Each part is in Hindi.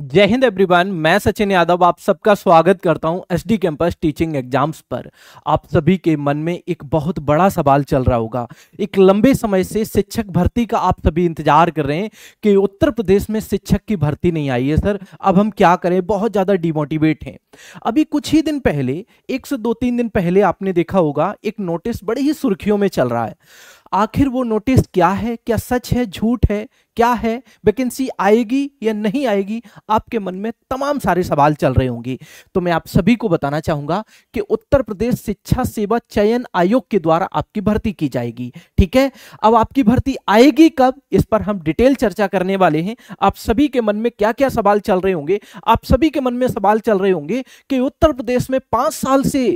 जय हिंद एवरीवन मैं सचिन यादव आप सबका स्वागत करता हूं एसडी कैंपस टीचिंग एग्जाम्स पर आप सभी के मन में एक बहुत बड़ा सवाल चल रहा होगा एक लंबे समय से शिक्षक भर्ती का आप सभी इंतजार कर रहे हैं कि उत्तर प्रदेश में शिक्षक की भर्ती नहीं आई है सर अब हम क्या करें बहुत ज़्यादा डिमोटिवेट हैं अभी कुछ ही दिन पहले एक से दो तीन दिन पहले आपने देखा होगा एक नोटिस बड़े ही सुर्खियों में चल रहा है आखिर वो नोटिस क्या है क्या सच है झूठ है क्या है वैकेंसी आएगी या नहीं आएगी आपके मन में तमाम सारे सवाल चल रहे होंगे तो मैं आप सभी को बताना चाहूंगा कि उत्तर प्रदेश शिक्षा सेवा चयन आयोग के द्वारा आपकी भर्ती की जाएगी ठीक है अब आपकी भर्ती आएगी कब इस पर हम डिटेल चर्चा करने वाले हैं आप सभी के मन में क्या क्या सवाल चल रहे होंगे आप सभी के मन में सवाल चल रहे होंगे कि उत्तर प्रदेश में पांच साल से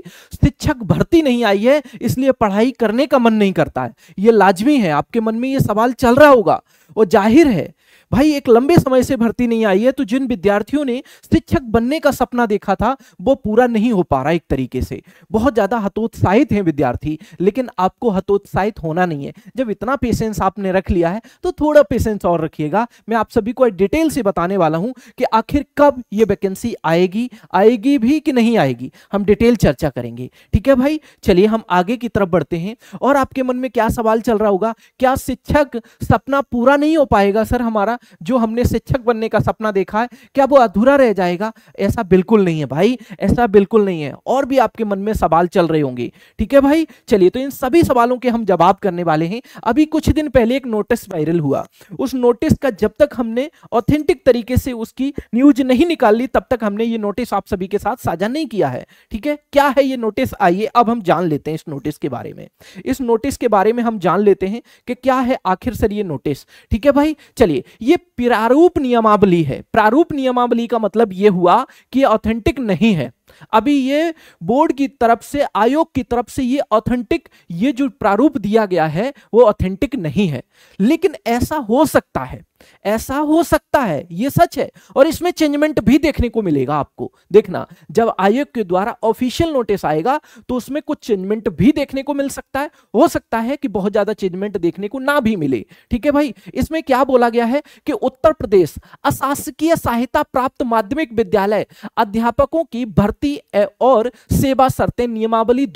शिक्षक भर्ती नहीं आई है इसलिए पढ़ाई करने का मन नहीं करता है ये लाजमी है आपके मन में ये सवाल चल रहा होगा और जाहिर है भाई एक लंबे समय से भर्ती नहीं आई है तो जिन विद्यार्थियों ने शिक्षक बनने का सपना देखा था वो पूरा नहीं हो पा रहा एक तरीके से बहुत ज्यादा हतोत्साहित हैं विद्यार्थी लेकिन आपको हतोत्साहित होना नहीं है जब इतना पेशेंस आपने रख लिया है तो थोड़ा पेशेंस और रखिएगा मैं आप सभी को डिटेल से बताने वाला हूं कि आखिर कब ये वैकेंसी आएगी आएगी भी कि नहीं आएगी हम डिटेल चर्चा करेंगे ठीक है भाई चलिए हम आगे की तरफ बढ़ते हैं और आपके मन में क्या सवाल चल रहा होगा क्या शिक्षक सपना पूरा नहीं हो पाएगा सर हमारा सपना जो हमने शिक्षक बनने का सपना देखा है क्या वो अधूरा रह जाएगा ऐसा बिल्कुल नहीं है भाई ऐसा बिल्कुल नहीं है और भी आपके मन में सवाल चल रहे होंगे ठीक है भाई चलिए तो इन सभी सवालों के हम जवाब करने वाले हैं अभी कुछ दिन पहले एक नोटिस वायरल हुआ उस नोटिस का जब तक हमने ऑथेंटिक तरीके से उसकी न्यूज नहीं निकाल ली तब तक हमने ये नोटिस आप सभी के साथ साझा नहीं किया है ठीक है क्या है ये नोटिस आइए अब हम जान लेते हैं इस नोटिस के बारे में इस नोटिस के बारे में हम जान लेते हैं कि क्या है आखिर सर ये नोटिस ठीक है भाई चलिए ये प्रारूप नियमावली है प्रारूप नियमावली का मतलब ये हुआ कि ऑथेंटिक नहीं है अभी ये बोर्ड की तरफ से आयोग की तरफ से ये ऑथेंटिक ये जो प्रारूप दिया गया है वो ऑथेंटिक नहीं है लेकिन ऐसा हो सकता है ऐसा हो सकता है यह सच है और इसमें चेंजमेंट भी देखने को मिलेगा आपको देखना जब आयोग के द्वारा ऑफिशियल नोटिस आएगा तो उसमें कुछ चेंजमेंट भी देखने को मिल सकता है हो सकता है कि बहुत ज्यादा चेंजमेंट देखने को ना भी मिले ठीक है भाई इसमें क्या बोला गया है कि उत्तर प्रदेश अशासकीय सहायता प्राप्त माध्यमिक विद्यालय अध्यापकों की भर्ती और सेवा शर्तें नियमावली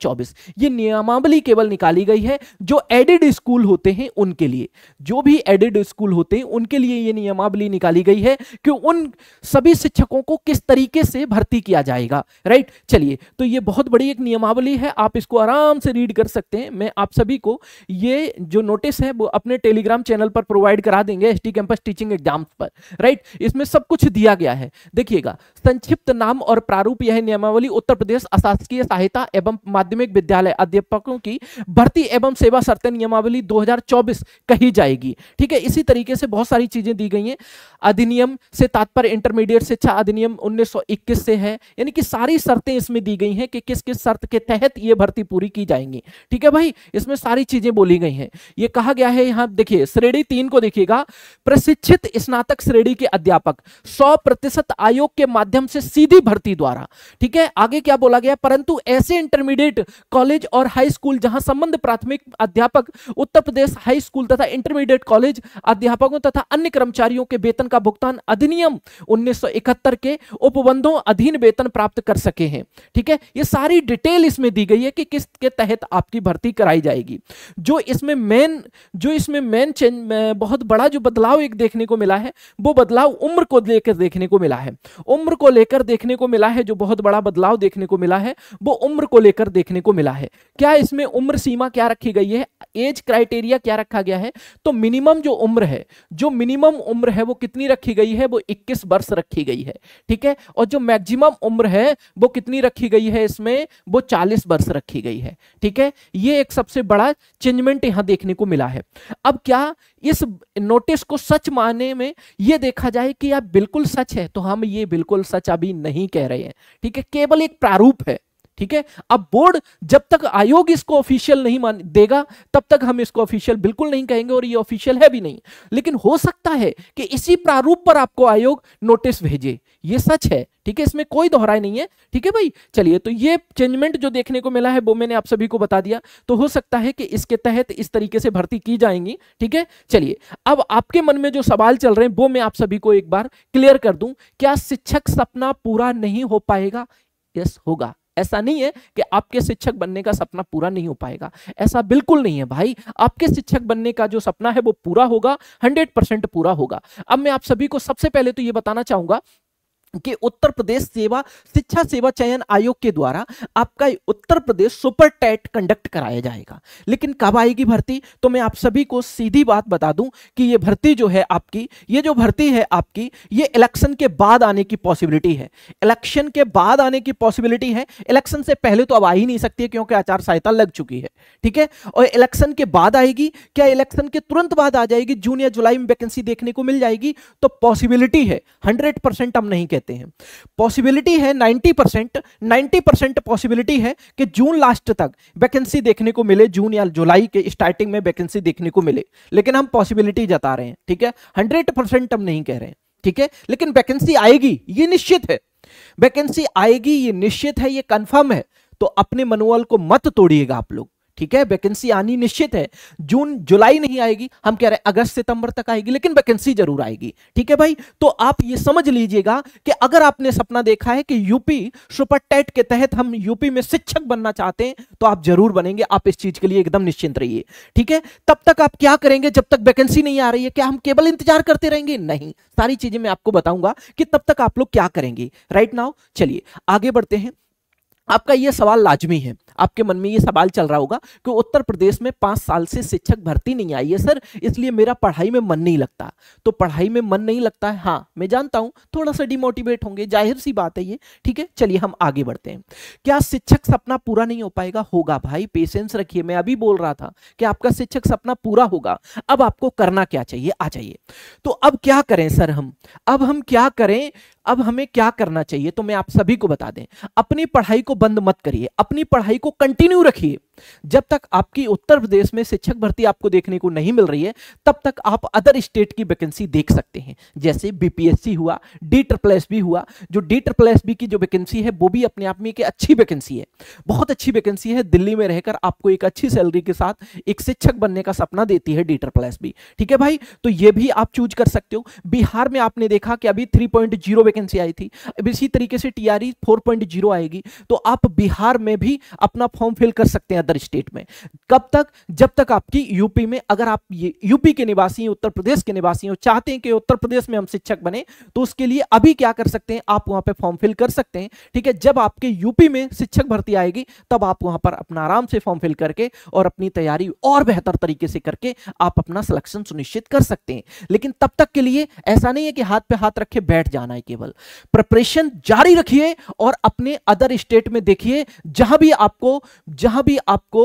चौबीस ये नियमावली केवल निकाली गई है जो एडेड स्कूल होते हैं उनके लिए जो भी एडेड स्कूल होते होते हैं उनके लिए ये नियमावली निकाली गई है कि उन सभी शिक्षकों को किस तरीके से भर्ती किया जाएगा राइट चलिए तो ये बहुत बड़ी एक नियमावली है आप इसको आराम से रीड कर सकते हैं मैं आप सभी को ये जो नोटिस है वो अपने टेलीग्राम चैनल पर प्रोवाइड करा देंगे एस कैंपस टीचिंग एग्जाम पर राइट इसमें सब कुछ दिया गया है देखिएगा संक्षिप्त नाम और प्रारूप यह नियमावली उत्तर प्रदेश अशासकीय सहायता एवं माध्यमिक विद्यालय अध्यापकों की भर्ती एवं सेवा शर्त नियमावली 2024 कही जाएगी ठीक है इसी तरीके से बहुत सारी चीजें दी गई हैं अधिनियम से तात्पर्य इंटरमीडिएट शिक्षा अच्छा अधिनियम 1921 से है यानी कि सारी शर्तें इसमें दी गई हैं कि किस किस शर्त के तहत ये भर्ती पूरी की जाएंगी ठीक है भाई इसमें सारी चीजें बोली गई हैं ये कहा गया है यहां देखिए श्रेणी तीन को देखिएगा प्रशिक्षित स्नातक श्रेणी के अध्यापक सौ आयोग के माध्यम से सीधी भर्ती द्वारा ठीक है आगे क्या बोला गया परंतु ऐसे इंटरमीडिएट कॉलेज और हाई स्कूल जहां संबंध प्राथमिक अध्यापक उत्तर प्रदेश हाई स्कूल तथा इंटरमीडिएट कॉलेज अध्यापक विभागों तथा अन्य कर्मचारियों के वेतन का भुगतान अधिनियम 1971 के उपबंधों अधीन वेतन प्राप्त कर सके हैं ठीक है ये सारी डिटेल इसमें दी गई है कि किस के तहत आपकी भर्ती कराई जाएगी जो इसमें मेन जो इसमें मेन चेंज बहुत बड़ा जो बदलाव एक देखने को मिला है वो बदलाव उम्र को लेकर देखने को मिला है उम्र को लेकर देखने को मिला है जो बहुत बड़ा बदलाव देखने को मिला है वो उम्र को लेकर देखने को मिला है क्या इसमें उम्र सीमा क्या रखी गई है एज क्राइटेरिया क्या रखा गया है तो मिनिमम जो उम्र है जो मिनिमम उम्र है वो कितनी रखी गई है वो 21 वर्ष रखी गई है ठीक है और जो मैक्सिमम उम्र है वो कितनी रखी गई है इसमें वो 40 वर्ष रखी गई है ठीक है ये एक सबसे बड़ा चेंजमेंट यहां देखने को मिला है अब क्या इस नोटिस को सच माने में यह देखा जाए कि आप बिल्कुल सच है तो हम ये बिल्कुल सच अभी नहीं कह रहे हैं ठीक है केवल एक प्रारूप है ठीक है अब बोर्ड जब तक आयोग इसको ऑफिशियल नहीं मान देगा तब तक हम इसको ऑफिशियल बिल्कुल नहीं कहेंगे और ये ऑफिशियल है भी नहीं लेकिन हो सकता है कि इसी प्रारूप पर आपको आयोग नोटिस भेजे ये सच है ठीक है इसमें कोई दोहराई नहीं है ठीक है भाई चलिए तो ये चेंजमेंट जो देखने को मिला है वो मैंने आप सभी को बता दिया तो हो सकता है कि इसके तहत इस तरीके से भर्ती की जाएंगी ठीक है चलिए अब आपके मन में जो सवाल चल रहे हैं वो मैं आप सभी को एक बार क्लियर कर दूं क्या शिक्षक सपना पूरा नहीं हो पाएगा यस होगा ऐसा नहीं है कि आपके शिक्षक बनने का सपना पूरा नहीं हो पाएगा ऐसा बिल्कुल नहीं है भाई आपके शिक्षक बनने का जो सपना है वो पूरा होगा हंड्रेड परसेंट पूरा होगा अब मैं आप सभी को सबसे पहले तो ये बताना चाहूंगा कि उत्तर प्रदेश सेवा शिक्षा सेवा चयन आयोग के द्वारा आपका Uttar Pradesh super TET conduct कराया जाएगा लेकिन कब आएगी भर्ती तो मैं आप सभी को सीधी बात बता दूं कि ये भर्ती जो है आपकी ये जो भर्ती है आपकी ये इलेक्शन के बाद आने की पॉसिबिलिटी है इलेक्शन के बाद आने की पॉसिबिलिटी है इलेक्शन से पहले तो अब आ ही नहीं सकती है क्योंकि आचार संहिता लग चुकी है ठीक है और इलेक्शन के बाद आएगी क्या इलेक्शन के तुरंत बाद आ जाएगी जून या जुलाई में वैकेंसी देखने को मिल जाएगी तो पॉसिबिलिटी है हंड्रेड परसेंट हम नहीं कहते कहते हैं पॉसिबिलिटी है 90 परसेंट नाइन्टी परसेंट पॉसिबिलिटी है कि जून लास्ट तक वैकेंसी देखने को मिले जून या जुलाई के स्टार्टिंग में वैकेंसी देखने को मिले लेकिन हम पॉसिबिलिटी जता रहे हैं ठीक है हंड्रेड हम नहीं कह रहे हैं ठीक है लेकिन वैकेंसी आएगी ये निश्चित है वैकेंसी आएगी ये निश्चित है ये कन्फर्म है तो अपने मनोबल को मत तोड़िएगा आप लोग ठीक है वैकेंसी आनी निश्चित है जून जुलाई नहीं आएगी हम कह रहे हैं अगस्त सितंबर तक आएगी लेकिन वैकेंसी जरूर आएगी ठीक है भाई तो आप ये समझ लीजिएगा कि अगर आपने सपना देखा है कि यूपी सुपर टेट के तहत हम यूपी में शिक्षक बनना चाहते हैं तो आप जरूर बनेंगे आप इस चीज के लिए एकदम निश्चिंत रहिए ठीक है तब तक आप क्या करेंगे जब तक वैकेंसी नहीं आ रही है क्या हम केवल इंतजार करते रहेंगे नहीं सारी चीजें मैं आपको बताऊंगा कि तब तक आप लोग क्या करेंगे राइट नाउ चलिए आगे बढ़ते हैं आपका ये सवाल लाजमी है आपके मन में ये सवाल चल रहा होगा कि उत्तर प्रदेश में पाँच साल से शिक्षक भर्ती नहीं आई है सर इसलिए मेरा पढ़ाई में मन नहीं लगता तो पढ़ाई में मन नहीं लगता है हाँ मैं जानता हूँ थोड़ा सा डिमोटिवेट होंगे जाहिर सी बात है ये ठीक है चलिए हम आगे बढ़ते हैं क्या शिक्षक सपना पूरा नहीं हो पाएगा होगा भाई पेशेंस रखिए मैं अभी बोल रहा था कि आपका शिक्षक सपना पूरा होगा अब आपको करना क्या चाहिए आ जाइए तो अब क्या करें सर हम अब हम क्या करें अब हमें क्या करना चाहिए तो मैं आप सभी को बता दें अपनी पढ़ाई को बंद मत करिए अपनी पढ़ाई को कंटिन्यू रखिए जब तक आपकी उत्तर प्रदेश में शिक्षक भर्ती आपको देखने को नहीं मिल रही है तब तक आप अदर स्टेट की वैकेंसी देख सकते हैं जैसे बीपीएससी हुआ डी ट्रिपल एस बी हुआ जो डी ट्रिपल एस बी की जो वैकेंसी है वो भी अपने आप में एक अच्छी वैकेंसी है बहुत अच्छी वैकेंसी है दिल्ली में रहकर आपको एक अच्छी सैलरी के साथ एक शिक्षक बनने का सपना देती है डी ट्रिपल एस बी ठीक है भाई तो ये भी आप चूज कर सकते हो बिहार में आपने देखा कि अभी थ्री पॉइंट जीरो वैकेंसी आई थी अब इसी तरीके से टीआरई फोर पॉइंट जीरो आएगी तो आप बिहार में भी अपना फॉर्म फिल कर सकते हैं अदर स्टेट में कब तक जब तक आपकी यूपी में अगर आप ये यूपी के निवासी हैं उत्तर प्रदेश के निवासी हैं चाहते हैं कि उत्तर प्रदेश में हम शिक्षक बने तो उसके लिए अभी क्या कर सकते हैं आप वहां पर फॉर्म फिल कर सकते हैं ठीक है जब आपके यूपी में शिक्षक भर्ती आएगी तब आप वहां पर अपना आराम से फॉर्म फिल करके और अपनी तैयारी और बेहतर तरीके से करके आप अपना सिलेक्शन सुनिश्चित कर सकते हैं लेकिन तब तक के लिए ऐसा नहीं है कि हाथ पे हाथ रखे बैठ जाना है केवल प्रिपरेशन जारी रखिए और अपने अदर स्टेट में देखिए जहां भी आपको जहां भी आपको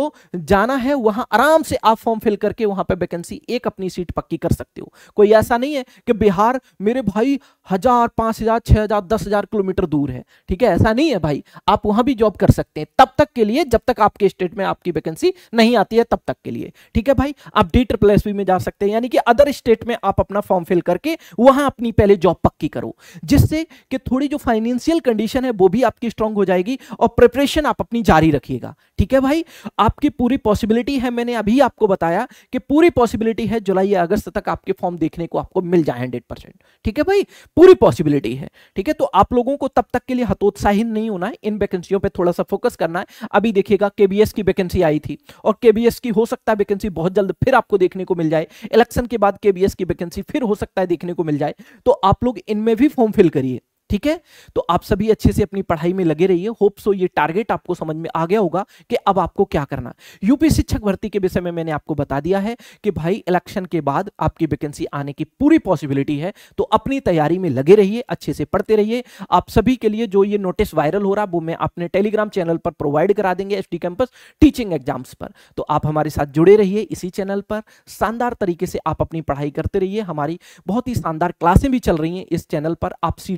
जाना है वहां आराम से आप फॉर्म फिल करके वहां पर वैकेंसी एक अपनी सीट पक्की कर सकते हो कोई ऐसा नहीं है कि बिहार मेरे भाई हजार पांच हजार छह हजार दस हजार किलोमीटर दूर है ठीक है ऐसा नहीं है भाई आप वहां भी जॉब कर सकते हैं तब तक के लिए जब तक आपके स्टेट में आपकी वैकेंसी नहीं आती है तब तक के लिए ठीक है भाई आप डी ट्रिपल एस में जा सकते हैं यानी कि अदर स्टेट में आप अपना फॉर्म फिल करके वहां अपनी पहले जॉब पक्की करो जिससे कि थोड़ी जो फाइनेंशियल कंडीशन है वो भी आपकी स्ट्रांग हो जाएगी और प्रिपरेशन आप अपनी जारी रखिएगा ठीक है भाई आपकी पूरी पॉसिबिलिटी है मैंने अभी आपको बताया कि पूरी पॉसिबिलिटी है जुलाई या अगस्त तक आपके फॉर्म देखने को आपको मिल जाए हंड्रेड परसेंट ठीक है भाई पूरी पॉसिबिलिटी है ठीक है तो आप लोगों को तब तक के लिए हतोत्साहित नहीं होना है इन वैकेंसियों पर थोड़ा सा फोकस करना है अभी देखिएगा केबीएस की वैकेंसी आई थी और केबीएस की हो सकता है वैकेंसी बहुत जल्द फिर आपको देखने को मिल जाए इलेक्शन के बाद केबीएस की वैकेंसी फिर हो सकता है देखने को मिल जाए तो आप लोग इनमें भी फॉर्म फिल करिए ठीक है तो आप सभी अच्छे से अपनी पढ़ाई में लगे रहिए होप सो तो ये टारगेट आपको समझ में आ गया होगा कि अब आपको क्या करना यूपी शिक्षक भर्ती के विषय में मैंने आपको बता दिया है कि भाई इलेक्शन के बाद आपकी वैकेंसी आने की पूरी पॉसिबिलिटी है तो अपनी तैयारी में लगे रहिए अच्छे से पढ़ते रहिए आप सभी के लिए जो ये नोटिस वायरल हो रहा वो मैं अपने टेलीग्राम चैनल पर प्रोवाइड करा देंगे एस कैंपस टीचिंग एग्जाम्स पर तो आप हमारे साथ जुड़े रहिए इसी चैनल पर शानदार तरीके से आप अपनी पढ़ाई करते रहिए हमारी बहुत ही शानदार क्लासें भी चल रही हैं इस चैनल पर आप सी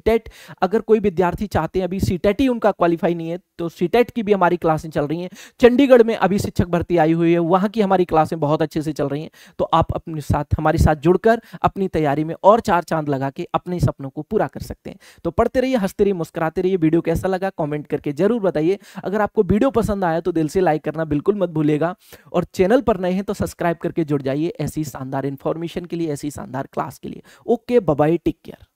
अगर कोई विद्यार्थी चाहते हैं अभी सीटेट e ही उनका क्वालिफाई नहीं है तो सीटेट e की भी हमारी क्लासें चल रही हैं चंडीगढ़ में अभी शिक्षक भर्ती आई हुई है वहाँ की हमारी क्लासें बहुत अच्छे से चल रही हैं तो आप अपने साथ हमारे साथ जुड़कर अपनी तैयारी में और चार चांद लगा के अपने सपनों को पूरा कर सकते हैं तो पढ़ते रहिए हंसते रहिए मुस्कुराते रहिए वीडियो कैसा लगा कॉमेंट करके जरूर बताइए अगर आपको वीडियो पसंद आया तो दिल से लाइक करना बिल्कुल मत भूलेगा और चैनल पर नए हैं तो सब्सक्राइब करके जुड़ जाइए ऐसी शानदार इन्फॉर्मेशन के लिए ऐसी शानदार क्लास के लिए ओके बबाई टेक केयर